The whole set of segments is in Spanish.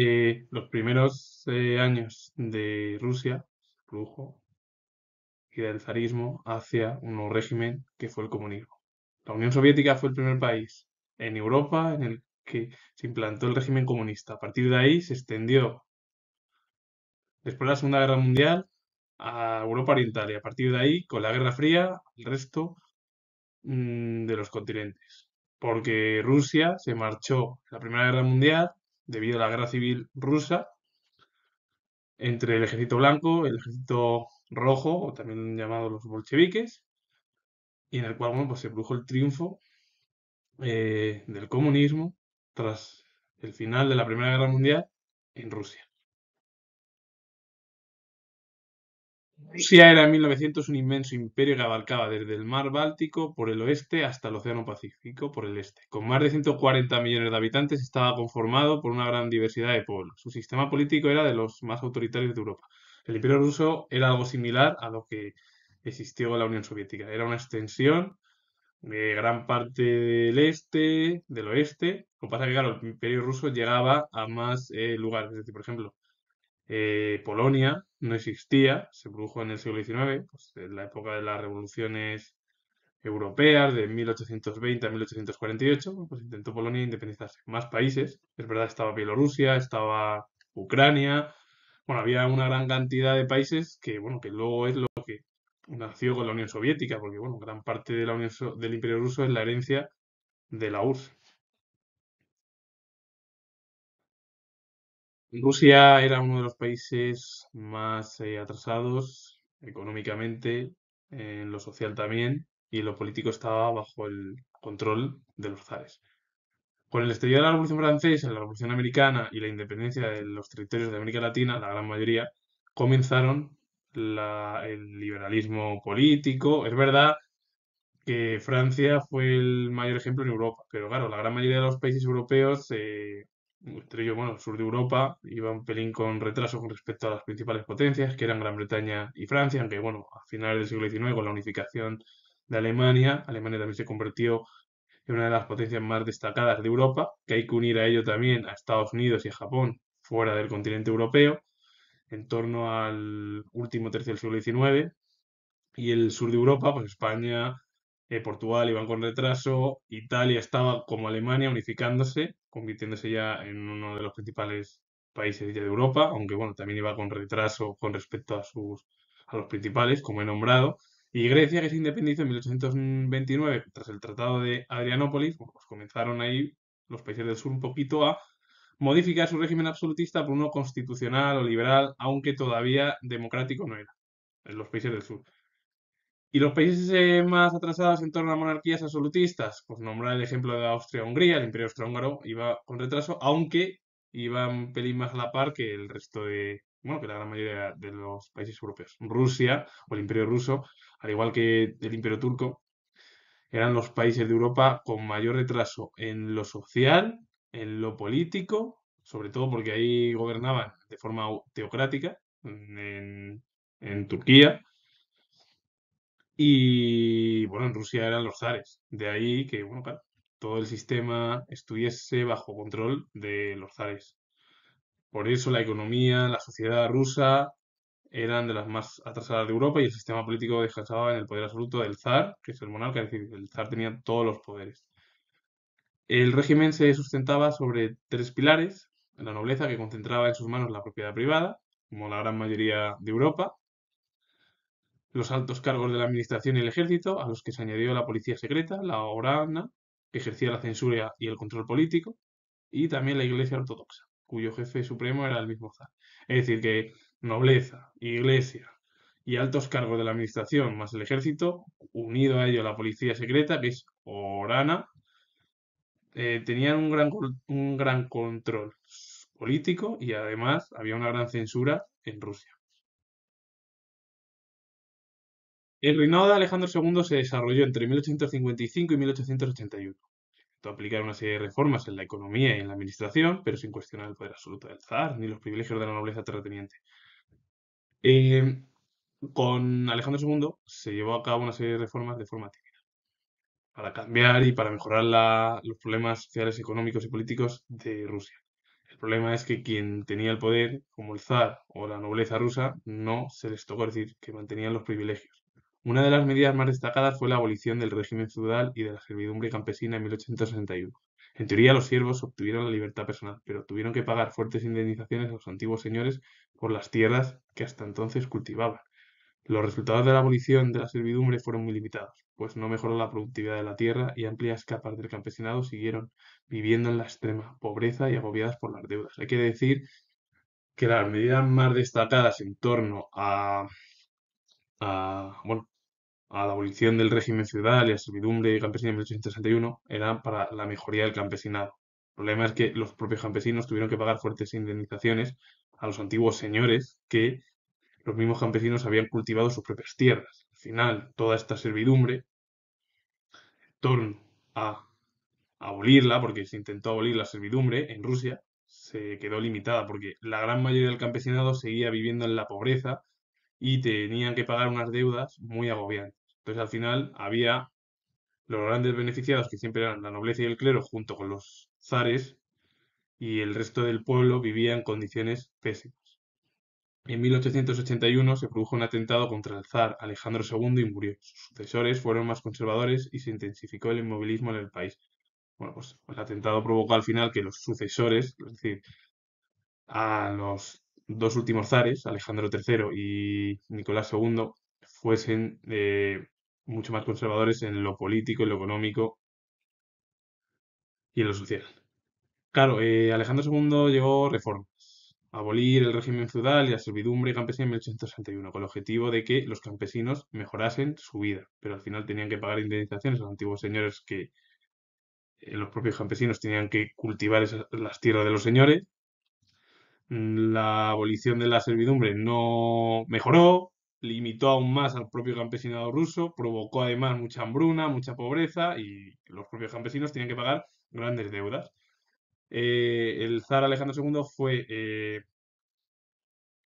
Eh, los primeros eh, años de Rusia, produjo y del zarismo hacia un régimen que fue el comunismo. La Unión Soviética fue el primer país en Europa en el que se implantó el régimen comunista. A partir de ahí se extendió después de la Segunda Guerra Mundial a Europa Oriental y a partir de ahí, con la Guerra Fría, el resto mm, de los continentes. Porque Rusia se marchó la Primera Guerra Mundial debido a la guerra civil rusa entre el ejército blanco, el ejército rojo, o también llamado los bolcheviques, y en el cual pues se produjo el triunfo eh, del comunismo tras el final de la Primera Guerra Mundial en Rusia. Rusia era en 1900 un inmenso imperio que abarcaba desde el mar Báltico por el oeste hasta el Océano Pacífico por el este. Con más de 140 millones de habitantes estaba conformado por una gran diversidad de pueblos. Su sistema político era de los más autoritarios de Europa. El imperio ruso era algo similar a lo que existió en la Unión Soviética. Era una extensión de gran parte del este, del oeste. Lo que pasa es que, claro, el imperio ruso llegaba a más eh, lugares. Es decir, por ejemplo, eh, Polonia no existía, se produjo en el siglo XIX, pues, en la época de las revoluciones europeas de 1820 a 1848, pues intentó Polonia independizarse. Más países, es verdad, estaba Bielorrusia, estaba Ucrania, bueno, había una gran cantidad de países que, bueno, que luego es lo que nació con la Unión Soviética, porque, bueno, gran parte de la Unión del Imperio Ruso es la herencia de la URSS. Rusia era uno de los países más eh, atrasados económicamente, en lo social también, y lo político estaba bajo el control de los zares. Con el estallido de la Revolución Francesa, la Revolución Americana y la independencia de los territorios de América Latina, la gran mayoría, comenzaron el liberalismo político. Es verdad que Francia fue el mayor ejemplo en Europa, pero claro, la gran mayoría de los países europeos eh, entre ellos, bueno, el sur de Europa iba un pelín con retraso con respecto a las principales potencias, que eran Gran Bretaña y Francia, aunque bueno, a finales del siglo XIX, con la unificación de Alemania, Alemania también se convirtió en una de las potencias más destacadas de Europa, que hay que unir a ello también a Estados Unidos y a Japón fuera del continente europeo, en torno al último tercio del siglo XIX, y el sur de Europa, pues España, eh, Portugal iban con retraso, Italia estaba como Alemania unificándose, convirtiéndose ya en uno de los principales países de Europa, aunque bueno, también iba con retraso con respecto a sus a los principales, como he nombrado, y Grecia que se independizó en 1829 tras el Tratado de Adrianópolis, pues comenzaron ahí los países del sur un poquito a modificar su régimen absolutista por uno constitucional o liberal, aunque todavía democrático no era, en los países del sur. Y los países eh, más atrasados en torno a monarquías absolutistas, pues nombrar el ejemplo de Austria-Hungría, el imperio austrohúngaro iba con retraso, aunque iban un pelín más a la par que el resto de, bueno, que la gran mayoría de los países europeos. Rusia o el imperio ruso, al igual que el imperio turco, eran los países de Europa con mayor retraso en lo social, en lo político, sobre todo porque ahí gobernaban de forma teocrática, en Turquía, y bueno, en Rusia eran los zares. De ahí que, bueno, claro, todo el sistema estuviese bajo control de los zares. Por eso la economía, la sociedad rusa eran de las más atrasadas de Europa y el sistema político descansaba en el poder absoluto del zar, que es el monarca, es decir, el zar tenía todos los poderes. El régimen se sustentaba sobre tres pilares, la nobleza que concentraba en sus manos la propiedad privada, como la gran mayoría de Europa, los altos cargos de la administración y el ejército, a los que se añadió la policía secreta, la Orana, que ejercía la censura y el control político, y también la Iglesia Ortodoxa, cuyo jefe supremo era el mismo zar. Es decir, que nobleza, iglesia y altos cargos de la administración más el ejército, unido a ello la policía secreta, que es Orana, eh, tenían un gran, un gran control político y además había una gran censura en Rusia. El reinado de Alejandro II se desarrolló entre 1855 y 1881. Intentó aplicar una serie de reformas en la economía y en la administración, pero sin cuestionar el poder absoluto del zar ni los privilegios de la nobleza terrateniente. Eh, con Alejandro II se llevó a cabo una serie de reformas de forma tímida, para cambiar y para mejorar los problemas sociales, económicos y políticos de Rusia. El problema es que quien tenía el poder, como el zar o la nobleza rusa, no se les tocó decir que mantenían los privilegios. Una de las medidas más destacadas fue la abolición del régimen feudal y de la servidumbre campesina en 1861. En teoría, los siervos obtuvieron la libertad personal, pero tuvieron que pagar fuertes indemnizaciones a los antiguos señores por las tierras que hasta entonces cultivaban. Los resultados de la abolición de la servidumbre fueron muy limitados, pues no mejoró la productividad de la tierra y amplias capas del campesinado siguieron viviendo en la extrema pobreza y agobiadas por las deudas. Hay que decir que las medidas más destacadas en torno a a, bueno, a la abolición del régimen feudal y a servidumbre campesina en 1861 era para la mejoría del campesinado. El problema es que los propios campesinos tuvieron que pagar fuertes indemnizaciones a los antiguos señores que los mismos campesinos habían cultivado sus propias tierras. Al final, toda esta servidumbre, en torno a abolirla, porque se intentó abolir la servidumbre en Rusia, se quedó limitada porque la gran mayoría del campesinado seguía viviendo en la pobreza y tenían que pagar unas deudas muy agobiantes. Entonces al final había los grandes beneficiados, que siempre eran la nobleza y el clero, junto con los zares, y el resto del pueblo vivía en condiciones pésimas. En 1881 se produjo un atentado contra el zar Alejandro II y murió. Sus sucesores fueron más conservadores y se intensificó el inmovilismo en el país. Bueno, pues el atentado provocó al final que los sucesores, es decir, a los dos últimos zares, Alejandro III y Nicolás II, fuesen eh, mucho más conservadores en lo político, en lo económico y en lo social. Claro, eh, Alejandro II llegó reformas, abolir el régimen feudal y la servidumbre campesina en 1861, con el objetivo de que los campesinos mejorasen su vida, pero al final tenían que pagar indemnizaciones a los antiguos señores que eh, los propios campesinos tenían que cultivar las tierras de los señores Mm, la abolición de la servidumbre no mejoró, limitó aún más al propio campesinado ruso, provocó además mucha hambruna, mucha pobreza y los propios campesinos tenían que pagar grandes deudas. Eh, el zar Alejandro II fue eh,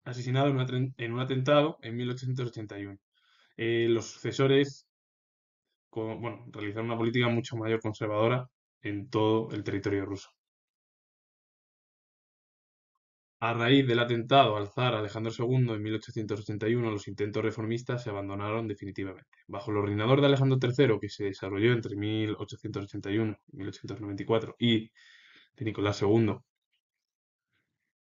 asesinado en, un, atentado en 1881. Eh, los sucesores realizaron una política mucho mayor conservadora en todo el territorio ruso. A raíz del atentado al zar Alejandro II en 1881, los intentos reformistas se abandonaron definitivamente. Bajo el ordenador de Alejandro III, que se desarrolló entre 1881 y 1894, y de Nicolás II,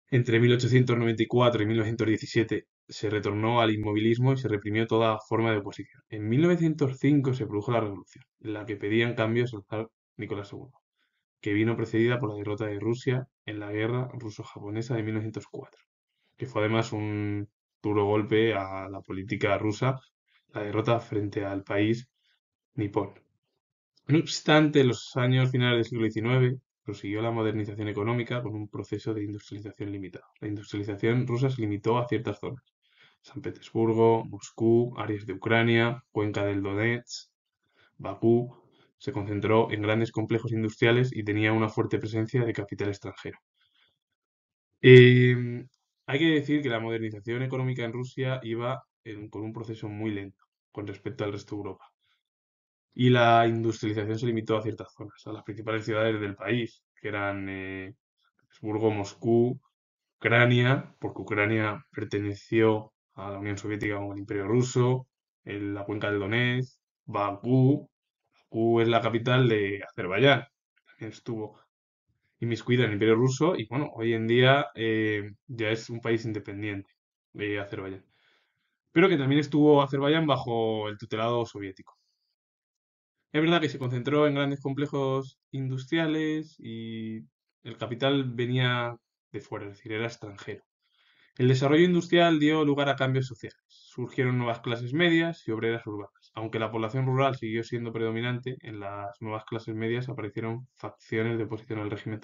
entre 1894 y 1917, se retornó al inmovilismo y se reprimió toda forma de oposición. En 1905 se produjo la revolución, en la que pedían cambios al zar Nicolás II que vino precedida por la derrota de Rusia en la guerra ruso-japonesa de 1904, que fue además un duro golpe a la política rusa, la derrota frente al país nipón. No obstante, en los años finales del siglo XIX prosiguió la modernización económica con un proceso de industrialización limitado. La industrialización rusa se limitó a ciertas zonas. San Petersburgo, Moscú, áreas de Ucrania, Cuenca del Donetsk, Bakú, se concentró en grandes complejos industriales y tenía una fuerte presencia de capital extranjero. Em, hay que decir que la modernización económica en Rusia iba con un proceso muy lento con respecto al resto de Europa. Y la industrialización se limitó a ciertas zonas, a las principales ciudades del país, que eran eh, Moscú, Ucrania, porque Ucrania perteneció a la Unión Soviética o el Imperio Ruso, la cuenca del Donetsk, Bakú, Bakú es la capital de Azerbaiyán, También estuvo inmiscuida en el Imperio Ruso y bueno, hoy en día eh, ya es un país independiente de Azerbaiyán. Pero que también estuvo Azerbaiyán bajo el tutelado soviético. Es verdad que se concentró en grandes complejos industriales y el capital venía de fuera, es decir, era extranjero. El desarrollo industrial dio lugar a cambios sociales. Surgieron nuevas clases medias y obreras urbanas. Aunque la población rural siguió siendo predominante, en las nuevas clases medias aparecieron facciones de oposición al régimen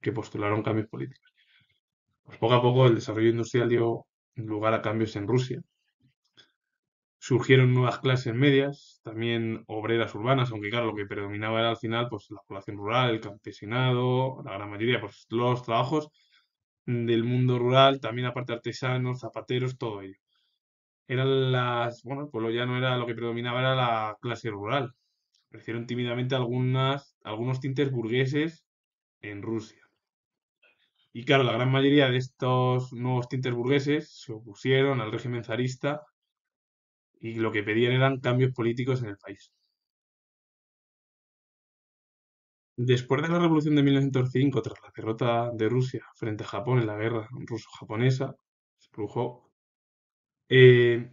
que postularon cambios políticos. Pues poco a poco el desarrollo industrial dio lugar a cambios en Rusia. Surgieron nuevas clases medias, también obreras urbanas, aunque claro, lo que predominaba era al final pues, la población rural, el campesinado, la gran mayoría, pues los trabajos del mundo rural, también aparte artesanos, zapateros, todo ello. Eran las, bueno, pues lo ya no era lo que predominaba era la clase rural. Aparecieron tímidamente algunas, algunos tintes burgueses en Rusia. Y claro, la gran mayoría de estos nuevos tintes burgueses se opusieron al régimen zarista y lo que pedían eran cambios políticos en el país. Después de la Revolución de 1905, tras la derrota de Rusia frente a Japón en la guerra ruso-japonesa, se produjo eh,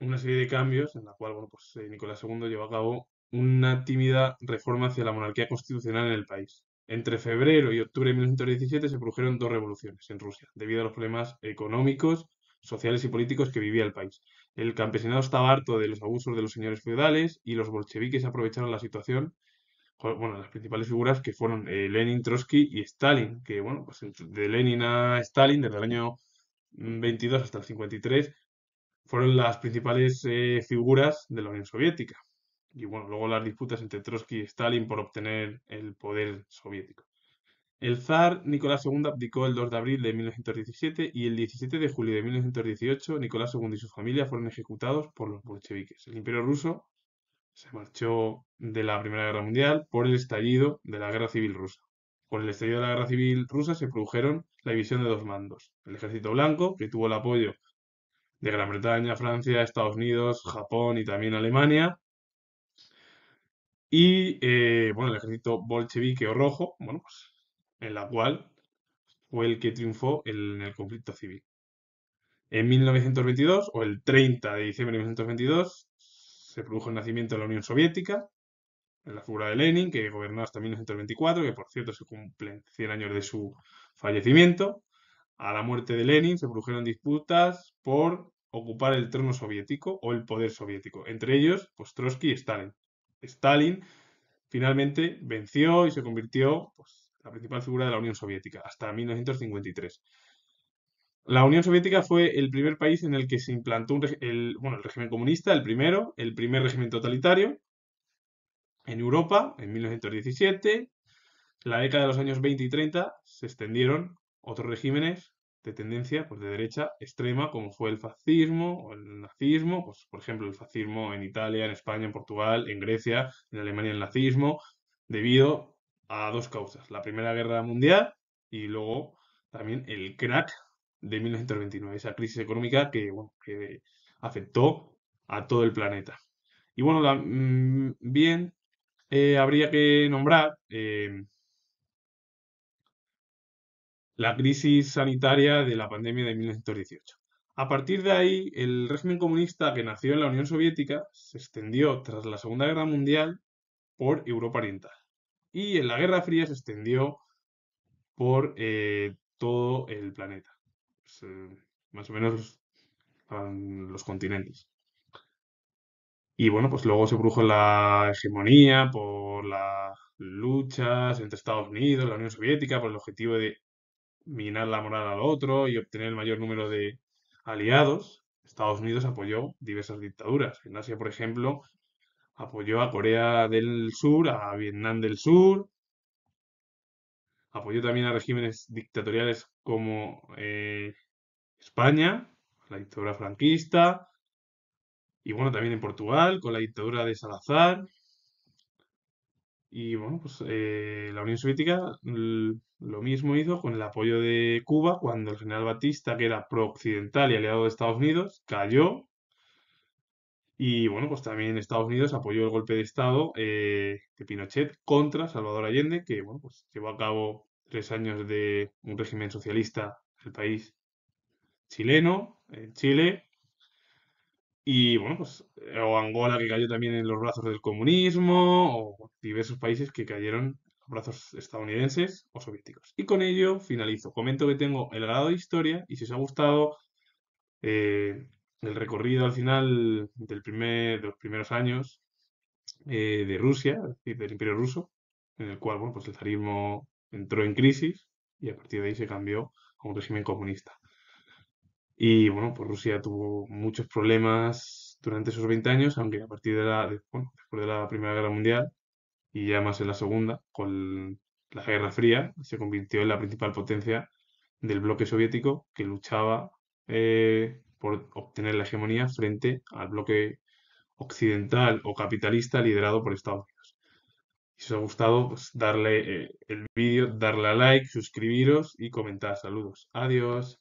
una serie de cambios en la cual pues, eh, Nicolás II llevó a cabo una tímida reforma hacia la monarquía constitucional en el país. Entre febrero y octubre de 1917 se produjeron dos revoluciones en Rusia, debido a los problemas económicos, sociales y políticos que vivía el país. El campesinado estaba harto de los abusos de los señores feudales y los bolcheviques aprovecharon la situación bueno, las principales figuras que fueron eh, Lenin, Trotsky y Stalin, que bueno, pues de Lenin a Stalin, desde el año 22 mm, hasta el 53, fueron las principales eh, figuras de la Unión Soviética. Y bueno, luego las disputas entre Trotsky y Stalin por obtener el poder soviético. El zar Nicolás II abdicó el 2 de abril de 1917 y el 17 de julio de 1918 Nicolás II y su familia fueron ejecutados por los bolcheviques. El imperio ruso se marchó de la Primera Guerra Mundial por el estallido de la Guerra Civil Rusa. Con el estallido de la Guerra Civil Rusa se produjeron la división de dos mandos. El ejército blanco, que tuvo el apoyo de Gran Bretaña, Francia, Estados Unidos, Japón y también Alemania. Y eh, bueno, el ejército bolchevique o rojo, bueno, pues, en la cual fue el que triunfó en el conflicto civil. En 1922, o el 30 de diciembre de 1922, se produjo el nacimiento de la Unión Soviética, en la figura de Lenin, que gobernó hasta 1924, que por cierto se cumplen 100 años de su fallecimiento. A la muerte de Lenin se produjeron disputas por ocupar el trono soviético o el poder soviético, entre ellos pues, Trotsky y Stalin. Stalin finalmente venció y se convirtió pues, en la principal figura de la Unión Soviética hasta 1953. La Unión Soviética fue el primer país en el que se implantó el, bueno, el régimen comunista, el primero, el primer régimen totalitario en Europa en 1917. La década de los años 20 y 30 se extendieron otros regímenes de tendencia pues, de derecha extrema, como fue el fascismo o el nazismo, pues, por ejemplo, el fascismo en Italia, en España, en Portugal, en Grecia, en Alemania el nazismo, debido a dos causas, la Primera Guerra Mundial y luego también el crack de 1929, esa crisis económica que, afectó a todo el planeta. Y bueno, mm, bien, eh, habría que nombrar em, la crisis sanitaria de la pandemia de 1918. A partir de ahí, el régimen comunista que nació en la Unión Soviética se extendió tras la Segunda Guerra Mundial por Europa Oriental y en la Guerra Fría se extendió por eh, todo el planeta. Eh, más o menos los continentes. Y bueno, pues luego se produjo la hegemonía por las luchas entre Estados Unidos, la Unión Soviética, por el objetivo de minar la moral al otro y obtener el mayor número de aliados. Estados Unidos apoyó diversas dictaduras. En Asia, por ejemplo, apoyó a Corea del Sur, a Vietnam del Sur, apoyó también a regímenes dictatoriales como eh, España, la dictadura franquista, y bueno, también en Portugal, con la dictadura de Salazar. Y bueno, pues eh, la Unión Soviética mm, lo mismo hizo con el apoyo de Cuba cuando el general Batista, que era pro-occidental y aliado de Estados Unidos, cayó. Y bueno, pues también Estados Unidos apoyó el golpe de Estado eh, de Pinochet contra Salvador Allende, que bueno, pues llevó a cabo tres años de un régimen socialista en el país chileno, en Chile, y bueno, pues, eh, o Angola que cayó también en los brazos del comunismo, o diversos países que cayeron en brazos estadounidenses o soviéticos. Y con ello finalizo. Comento que tengo el grado de historia y si os ha gustado eh, el recorrido al final del primer, de los primeros años eh, de Rusia, del Imperio Ruso, en el cual bueno, pues el zarismo entró en crisis y a partir de ahí se cambió a un régimen comunista. Y bueno, pues Rusia tuvo muchos problemas durante esos 20 años, aunque a partir de la, después de la Primera Guerra Mundial y ya más en la Segunda, con la Guerra Fría, se convirtió en la principal potencia del bloque soviético que luchaba eh, por obtener la hegemonía frente al bloque occidental o capitalista liderado por Estados Unidos. Si os ha gustado, pues darle eh, el vídeo, darle a like, suscribiros y comentar. Saludos. Adiós.